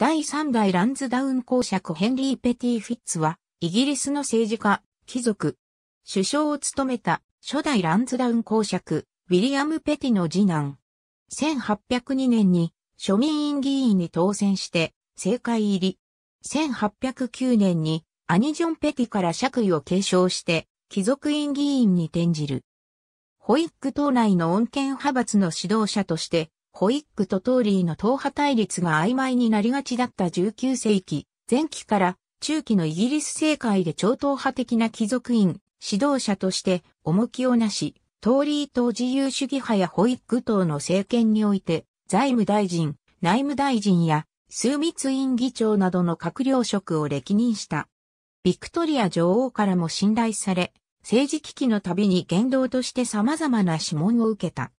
第3代ランズダウン公爵ヘンリー・ペティ・フィッツは、イギリスの政治家、貴族、首相を務めた初代ランズダウン公爵、ウィリアム・ペティの次男。1802年に庶民院議員に当選して政界入り。1809年にアニジョン・ペティから爵位を継承して貴族院議員に転じる。ホイック党内の恩恵派閥の指導者としてホイックとトーリーの党派対立が曖昧になりがちだった19世紀、前期から中期のイギリス政界で超党派的な貴族院、指導者として重きをなし、トーリー党自由主義派やホイック党の政権において、財務大臣、内務大臣や、枢密院議長などの閣僚職を歴任した。ビクトリア女王からも信頼され、政治危機のたびに言動として様々な諮問を受けた。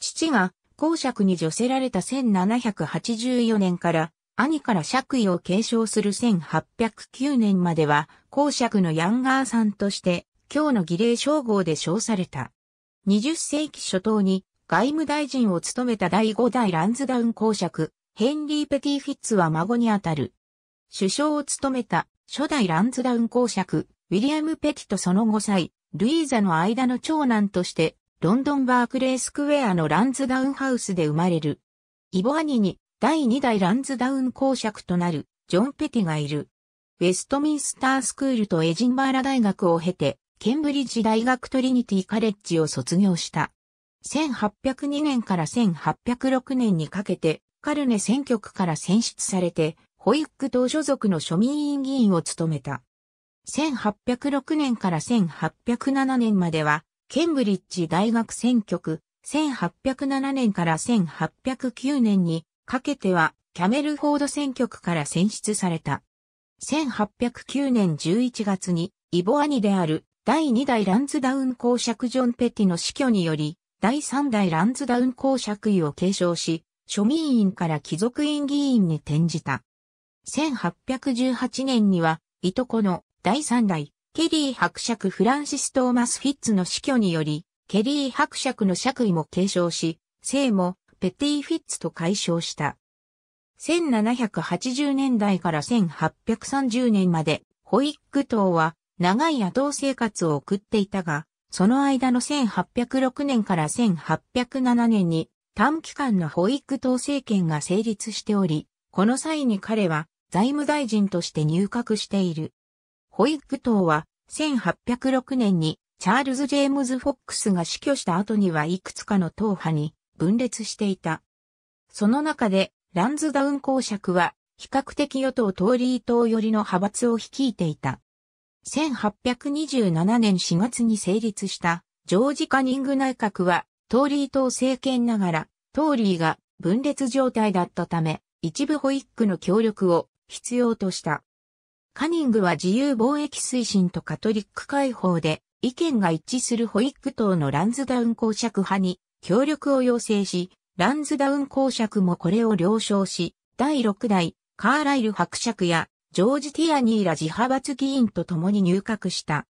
父が公爵に助せられた1784年から、兄から爵位を継承する1809年までは、公爵のヤンガーさんとして、今日の儀礼称号で称された。20世紀初頭に外務大臣を務めた第5代ランズダウン公爵、ヘンリー・ペティ・フィッツは孫にあたる。首相を務めた初代ランズダウン公爵、ウィリアム・ペティとその5歳、ルイーザの間の長男として、ロンドンバークレースクエアのランズダウンハウスで生まれる。イボアニに第2代ランズダウン公爵となるジョン・ペテがいる。ウェストミンスタースクールとエジンバーラ大学を経て、ケンブリッジ大学トリニティカレッジを卒業した。1802年から1806年にかけて、カルネ選挙区から選出されて、ホイック党所属の庶民委員議員を務めた。1806年から1807年までは、ケンブリッジ大学選挙区、1807年から1809年にかけてはキャメルフォード選挙区から選出された。1809年11月にイボ兄である第2代ランズダウン公爵ジョン・ペティの死去により、第3代ランズダウン公爵位を継承し、庶民院から貴族院議員に転じた。1818年には、いとこの第3代ケリー伯爵フランシス・トーマス・フィッツの死去により、ケリー伯爵の爵位も継承し、姓もペティ・フィッツと解消した。1780年代から1830年まで、ホイッグ島は長い野党生活を送っていたが、その間の1806年から1807年に短期間のホイッグ党政権が成立しており、この際に彼は財務大臣として入閣している。ホイッグ島は1806年にチャールズ・ジェームズ・フォックスが死去した後にはいくつかの党派に分裂していた。その中でランズダウン公爵は比較的与党トーリー党寄りの派閥を率いていた。1827年4月に成立したジョージ・カニング内閣はトーリー党政権ながらトーリーが分裂状態だったため一部ホイッグの協力を必要とした。カニングは自由貿易推進とカトリック解放で意見が一致するホイッ党のランズダウン公爵派に協力を要請し、ランズダウン公爵もこれを了承し、第6代カーライル伯爵やジョージ・ティアニーら自派閥議員と共に入閣した。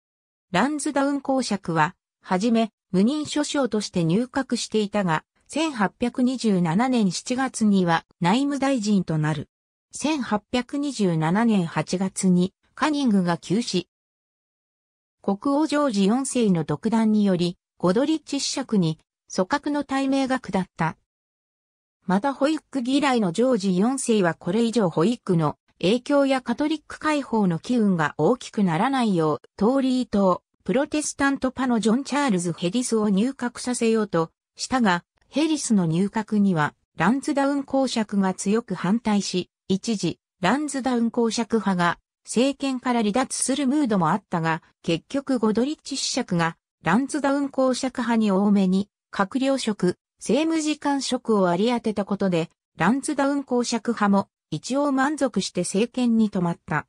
ランズダウン公爵は、はじめ、無任所長として入閣していたが、1827年7月には内務大臣となる。1827年8月にカニングが急死。国王ジョージ4世の独断により、ゴドリッチ子爵に、組閣の大名が下った。また保育嫌いのジョージ4世はこれ以上保育の影響やカトリック解放の機運が大きくならないよう、トーリー党、プロテスタント派のジョン・チャールズ・ヘリスを入閣させようとしたが、ヘリスの入閣にはランズダウン公爵が強く反対し、一時、ランズダウン公爵派が政権から離脱するムードもあったが、結局ゴドリッチ子爵がランズダウン公爵派に多めに閣僚職、政務次官職を割り当てたことで、ランズダウン公爵派も一応満足して政権に止まった。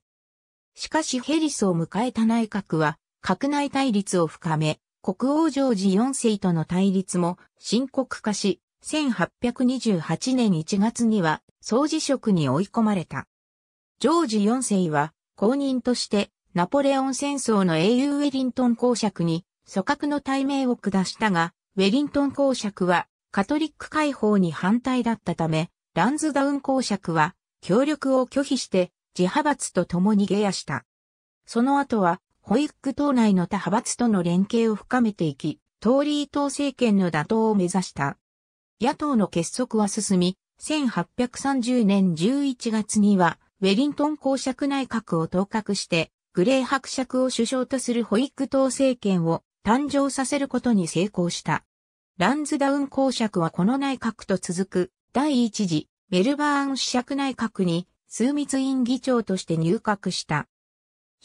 しかしヘリスを迎えた内閣は、閣内対立を深め、国王ジョージ4世との対立も深刻化し、1828年1月には総辞職に追い込まれた。ジョージ4世は公認としてナポレオン戦争の英雄ウェリントン公爵に組閣の対名を下したが、ウェリントン公爵はカトリック解放に反対だったため、ランズダウン公爵は協力を拒否して自派閥と共に下野した。その後はホイック党内の他派閥との連携を深めていき、トーリー党政権の打倒を目指した。野党の結束は進み、1830年11月には、ウェリントン公爵内閣を統括して、グレー伯爵を首相とする保育党政権を誕生させることに成功した。ランズダウン公爵はこの内閣と続く第一次メルバーン主爵内閣に枢密院議長として入閣した。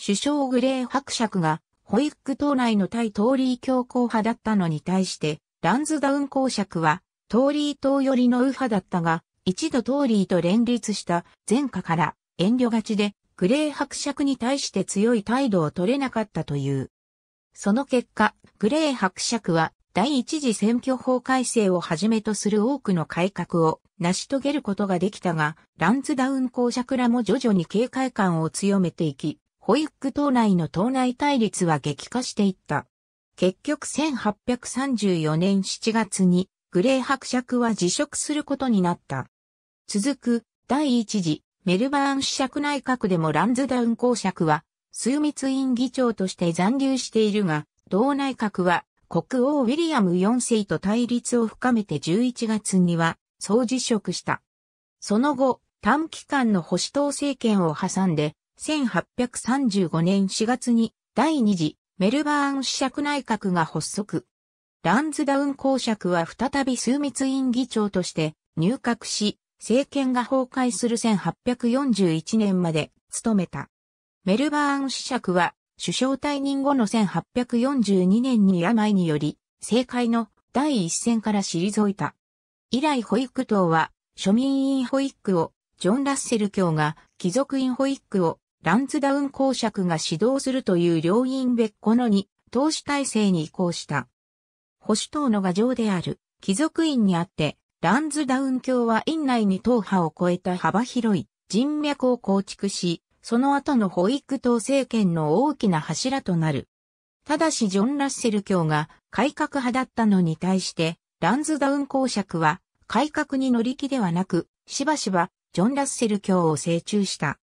首相グレー伯爵が保育党内の対トーリー強硬派だったのに対して、ランズダウン公爵はトーリー党寄りの右派だったが、一度トーリーと連立した前科から遠慮がちで、グレー伯爵に対して強い態度を取れなかったという。その結果、グレー伯爵は第一次選挙法改正をはじめとする多くの改革を成し遂げることができたが、ランズダウン公爵らも徐々に警戒感を強めていき、ホイック党内の党内対立は激化していった。結局1834年7月にグレー伯爵は辞職することになった。続く、第一次、メルバーン主爵内閣でもランズダウン公爵は、枢密院議長として残留しているが、同内閣は、国王ウィリアム4世と対立を深めて11月には、総辞職した。その後、短期間の保守党政権を挟んで、1835年4月に第2次メルバーン主爵内閣が発足。ランズダウン公爵は再び枢密院議長として入閣し、政権が崩壊する1841年まで務めた。メルバーン司爵は首相退任後の1842年に病により、政界の第一線から退いた。以来保育党は庶民院保育をジョン・ラッセル卿が貴族院保育をランズダウン公爵が指導するという両院別個のに投資体制に移行した。保守党の牙城である貴族院にあって、ランズダウン教は院内に党派を超えた幅広い人脈を構築し、その後の保育党政権の大きな柱となる。ただしジョン・ラッセル教が改革派だったのに対して、ランズダウン公爵は改革に乗り気ではなく、しばしばジョン・ラッセル教を成中した。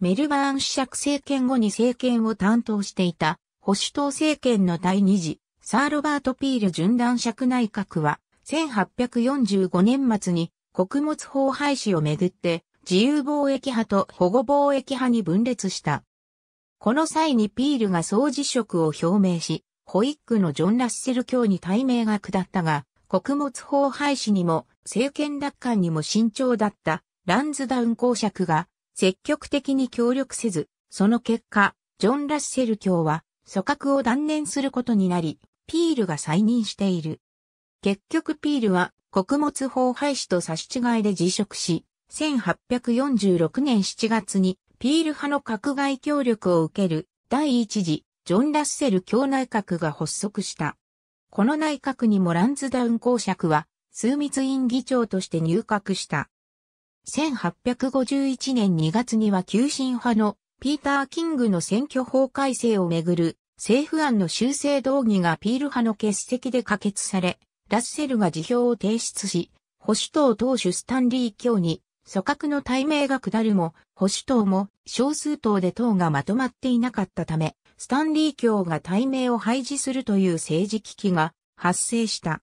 メルバーン主爵政権後に政権を担当していた保守党政権の第二次サー・ロバート・ピール準断尺内閣は、1845年末に穀物法廃止をめぐって、自由貿易派と保護貿易派に分裂した。この際にピールが総辞職を表明し、ホイックのジョン・ラッセル卿に対名が下ったが、穀物法廃止にも政権奪還にも慎重だったランズダウン公爵が積極的に協力せず、その結果、ジョン・ラッセル卿は組閣を断念することになり、ピールが再任している。結局ピールは穀物法廃止と差し違いで辞職し、1846年7月にピール派の閣外協力を受ける第一次ジョン・ラッセル教内閣が発足した。この内閣にもランズダウン公爵は枢密院議長として入閣した。1851年2月には急進派のピーター・キングの選挙法改正をめぐる政府案の修正動議がピール派の欠席で可決され、ラッセルが辞表を提出し、保守党党首スタンリー卿に、組閣の対名が下るも、保守党も少数党で党がまとまっていなかったため、スタンリー卿が対名を廃止するという政治危機が発生した。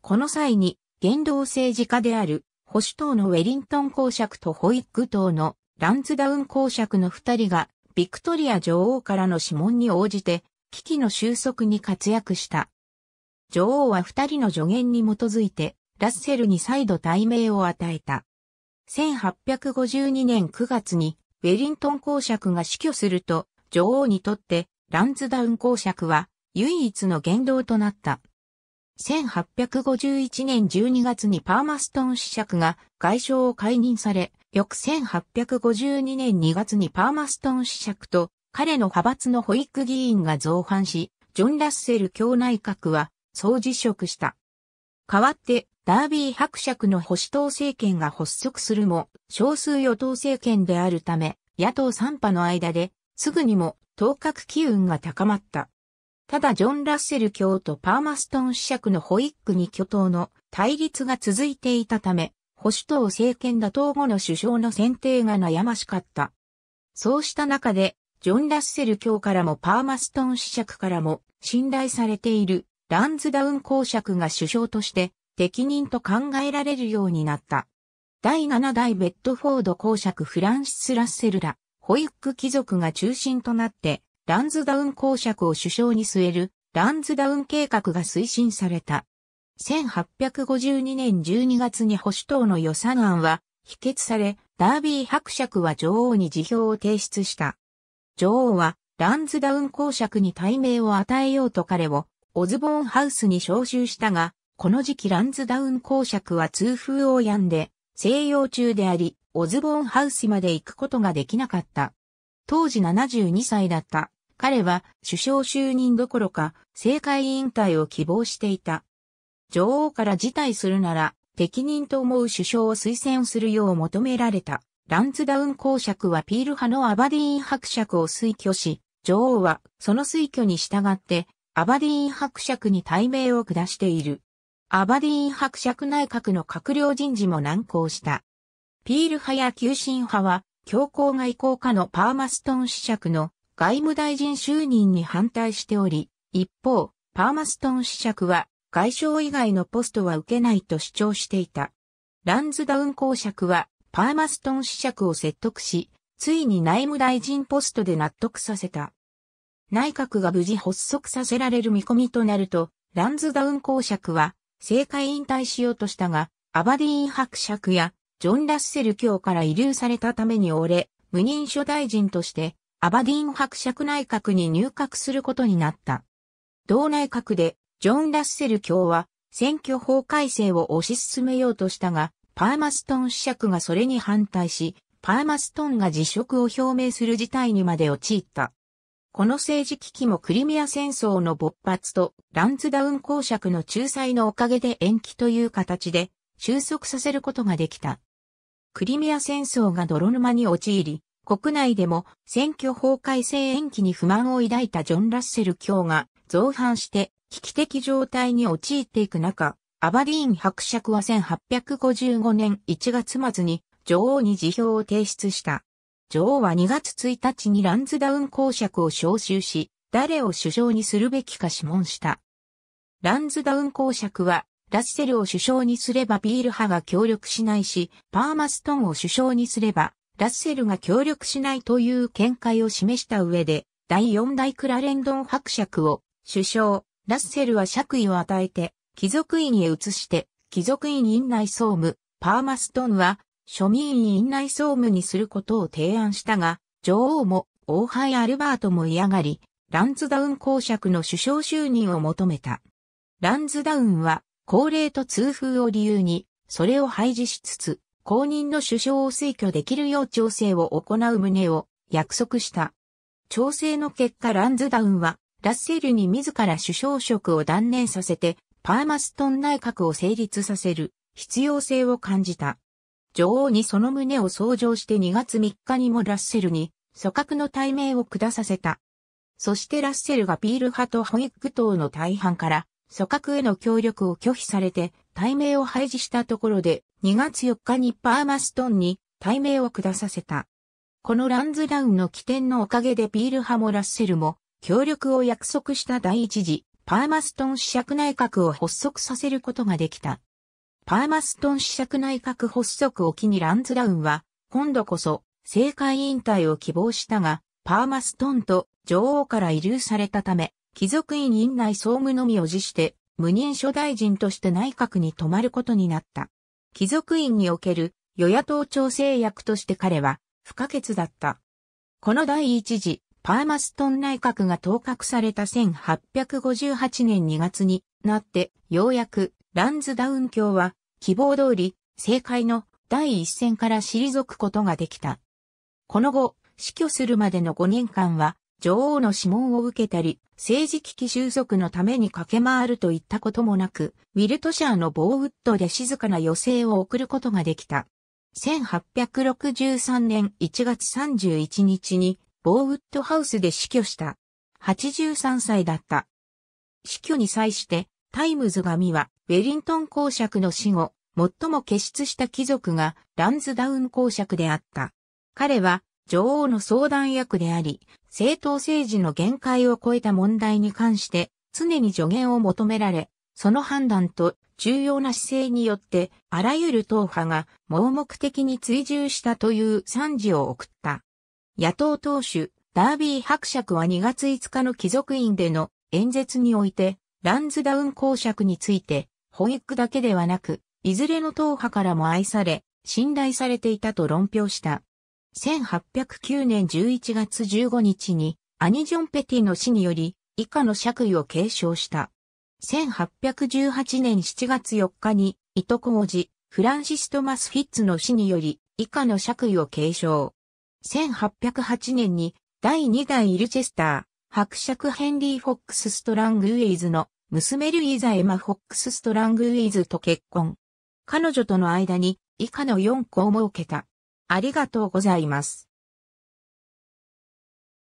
この際に、言動政治家である保守党のウェリントン公爵とホイッグ党のランズダウン公爵の二人がビクトリア女王からの指紋に応じて、危機の収束に活躍した。女王は二人の助言に基づいて、ラッセルに再度大名を与えた。1852年9月に、ウェリントン公爵が死去すると、女王にとって、ランズダウン公爵は、唯一の言動となった。1851年12月にパーマストン子爵が外相を解任され、翌1852年2月にパーマストン施爵と彼の派閥の保育議員が造反し、ジョン・ラッセル教内閣は総辞職した。代わって、ダービー伯爵の保守党政権が発足するも、少数与党政権であるため、野党3派の間で、すぐにも、当格機運が高まった。ただジョン・ラッセル教とパーマストン施爵の保育に巨頭の対立が続いていたため、保守党政権打倒後の首相の選定が悩ましかった。そうした中で、ジョン・ラッセル卿からもパーマストン子爵からも信頼されているランズダウン公爵が首相として適任と考えられるようになった。第7代ベッドフォード公爵フランシス・ラッセルら、ホイック貴族が中心となって、ランズダウン公爵を首相に据える、ランズダウン計画が推進された。1852年12月に保守党の予算案は否決され、ダービー伯爵は女王に辞表を提出した。女王はランズダウン公爵に大名を与えようと彼をオズボーンハウスに召集したが、この時期ランズダウン公爵は痛風を病んで静養中であり、オズボーンハウスまで行くことができなかった。当時72歳だった。彼は首相就任どころか政界引退を希望していた。女王から辞退するなら、適任と思う首相を推薦するよう求められた。ランツダウン公爵はピール派のアバディーン伯爵を推挙し、女王はその推挙に従って、アバディーン伯爵に大名を下している。アバディーン伯爵内閣の閣僚人事も難航した。ピール派や急進派は、強皇外交家のパーマストン子爵の外務大臣就任に反対しており、一方、パーマストン子爵は外相以外のポストは受けないと主張していた。ランズダウン公爵はパーマストン子爵を説得し、ついに内務大臣ポストで納得させた。内閣が無事発足させられる見込みとなると、ランズダウン公爵は政界引退しようとしたが、アバディーン伯爵やジョン・ラッセル卿から遺留されたために折れ、無任諸大臣としてアバディーン伯爵内閣に入閣することになった。同内閣でジョン・ラッセル卿は選挙法改正を推し進めようとしたが、パーマストン子爵がそれに反対し、パーマストンが辞職を表明する事態にまで陥った。この政治危機もクリミア戦争の勃発とランズダウン公爵の仲裁のおかげで延期という形で収束させることができた。クリミア戦争が泥沼に陥り、国内でも選挙法改正延期に不満を抱いたジョン・ラッセル卿が造反して危機的状態に陥っていく中、アバディーン伯爵は1855年1月末に女王に辞表を提出した。女王は2月1日にランズダウン公爵を招集し、誰を首相にするべきか諮問した。ランズダウン公爵は、ラッセルを首相にすればビール派が協力しないし、パーマストンを首相にすれば、ラッセルが協力しないという見解を示した上で、第4代クラレンドン伯爵を首相、ラッセルは爵位を与えて、貴族院へ移して、貴族院院内総務、パーマストンは、庶民院院内総務にすることを提案したが、女王も王妃アルバートも嫌がり、ランズダウン公爵の首相就任を求めた。ランズダウンは、高齢と痛風を理由に、それを廃止しつつ、公認の首相を推挙できるよう調整を行う旨を約束した。調整の結果ランズダウンはラッセルに自ら首相職を断念させて、パーマストン内閣を成立させる必要性を感じた。女王にその旨を相乗して2月3日にもラッセルに組閣の対面を下させた。そしてラッセルがピール派とホイッグ党の大半から組閣への協力を拒否されて対名を廃止したところで2月4日にパーマストンに対面を下させた。このランズダウンの起点のおかげでピール派もラッセルも協力を約束した第一次パーマストン試着内閣を発足させることができた。パーマストン試着内閣発足を機にランズダウンは、今度こそ政界引退を希望したが、パーマストンと女王から遺留されたため、貴族院院内総務のみを辞して、無任初大臣として内閣に泊まることになった。貴族院における与野党調整役として彼は不可欠だった。この第一次パーマストン内閣が当確された1858年2月になって、ようやくランズダウン卿は希望通り政界の第一線から退くことができた。この後、死去するまでの5年間は女王の指紋を受けたり、政治危機収束のために駆け回るといったこともなく、ウィルトシャーのボーウッドで静かな余生を送ることができた。1863年1月31日にボーウッドハウスで死去した。83歳だった。死去に際して、タイムズ紙は、ウェリントン公爵の死後、最も傑出した貴族がランズダウン公爵であった。彼は女王の相談役であり、政党政治の限界を超えた問題に関して常に助言を求められ、その判断と重要な姿勢によってあらゆる党派が盲目的に追従したという賛辞を送った。野党党首、ダービー伯爵は2月5日の貴族院での演説において、ランズダウン公爵について、ホ育ックだけではなく、いずれの党派からも愛され、信頼されていたと論評した。1809年11月15日に、アニジョン・ペティの死により、以下の爵位を継承した。1818年7月4日に、いとこおジ、フランシス・トマス・フィッツの死により、以下の爵位を継承。1808年に第2代イルチェスター、伯爵ヘンリー・フォックス・ストラングウィーズの娘ルイザ・エマ・フォックス・ストラングウィーズと結婚。彼女との間に以下の4個を設けた。ありがとうございます。